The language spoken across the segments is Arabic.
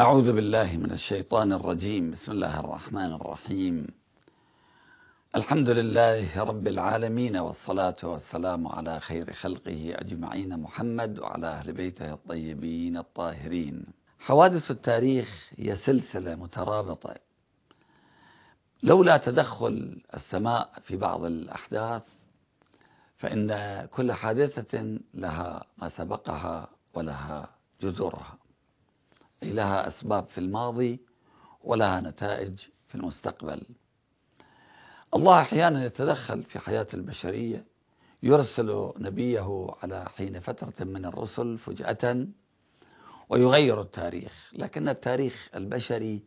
أعوذ بالله من الشيطان الرجيم بسم الله الرحمن الرحيم الحمد لله رب العالمين والصلاة والسلام على خير خلقه أجمعين محمد وعلى أهل بيته الطيبين الطاهرين حوادث التاريخ هي سلسلة مترابطة لولا تدخل السماء في بعض الأحداث فإن كل حادثة لها ما سبقها ولها جذورها لها أسباب في الماضي ولها نتائج في المستقبل الله أحيانا يتدخل في حياة البشرية يرسل نبيه على حين فترة من الرسل فجأة ويغير التاريخ لكن التاريخ البشري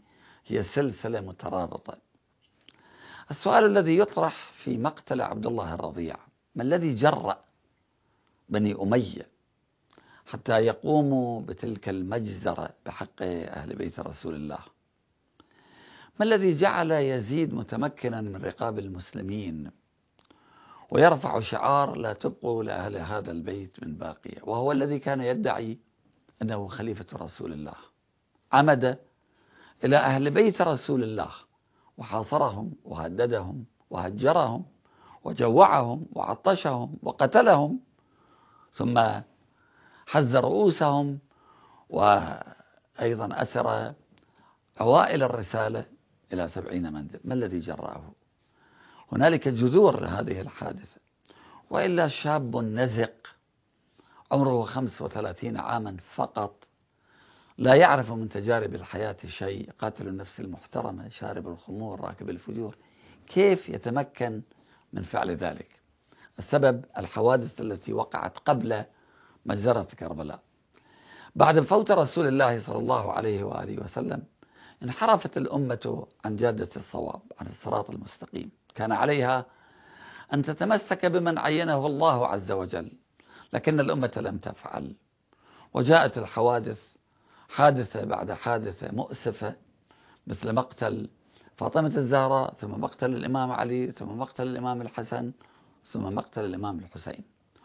هي سلسلة مترابطة السؤال الذي يطرح في مقتل عبد الله الرضيع ما الذي جرأ بني أمية حتى يقوموا بتلك المجزرة بحق أهل بيت رسول الله ما الذي جعل يزيد متمكنا من رقاب المسلمين ويرفع شعار لا تبقوا لأهل هذا البيت من باقية وهو الذي كان يدعي أنه خليفة رسول الله عمد إلى أهل بيت رسول الله وحاصرهم وهددهم وهجرهم وجوعهم وعطشهم وقتلهم ثم حز رؤوسهم وأيضا أسر عوائل الرسالة إلى سبعين منزل ما الذي جرأه هنالك جذور لهذه الحادثة وإلا شاب نزق عمره 35 عاما فقط لا يعرف من تجارب الحياة شيء قاتل النفس المحترمة شارب الخمور راكب الفجور كيف يتمكن من فعل ذلك السبب الحوادث التي وقعت قبل مجزرة كربلاء بعد فوت رسول الله صلى الله عليه وآله وسلم انحرفت الأمة عن جادة الصواب عن الصراط المستقيم كان عليها أن تتمسك بمن عينه الله عز وجل لكن الأمة لم تفعل وجاءت الحوادث حادثة بعد حادثة مؤسفة مثل مقتل فاطمة الزهراء ثم مقتل الإمام علي ثم مقتل الإمام الحسن ثم مقتل الإمام الحسين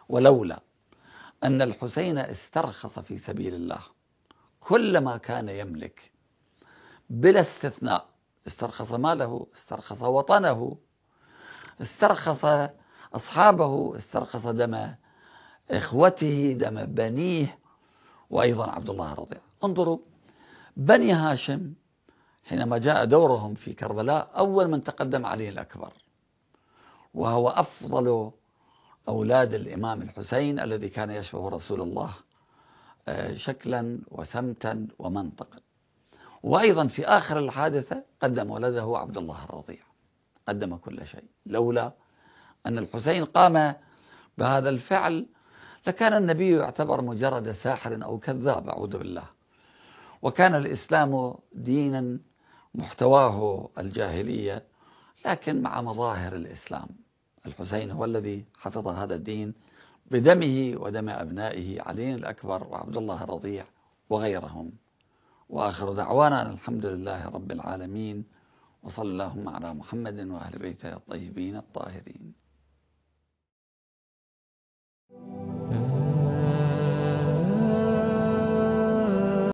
ولولا أن الحسين استرخص في سبيل الله كل ما كان يملك بلا استثناء استرخص ماله استرخص وطنه استرخص أصحابه استرخص دم إخوته دم بنيه وأيضا عبد الله رضي انظروا بني هاشم حينما جاء دورهم في كربلاء أول من تقدم عليه الأكبر وهو أفضل أولاد الإمام الحسين الذي كان يشبه رسول الله آه، شكلا وسمتا ومنطقا وأيضا في آخر الحادثة قدم ولده عبد الله الرضيع قدم كل شيء لولا أن الحسين قام بهذا الفعل لكان النبي يعتبر مجرد ساحر أو كذاب أعوذ بالله وكان الإسلام دينا محتواه الجاهلية لكن مع مظاهر الإسلام الحسين هو الذي حفظ هذا الدين بدمه ودم أبنائه علي الأكبر وعبد الله الرضيع وغيرهم وآخر دعوانا الحمد لله رب العالمين وصلى اللهم على محمد وأهل بيته الطيبين الطاهرين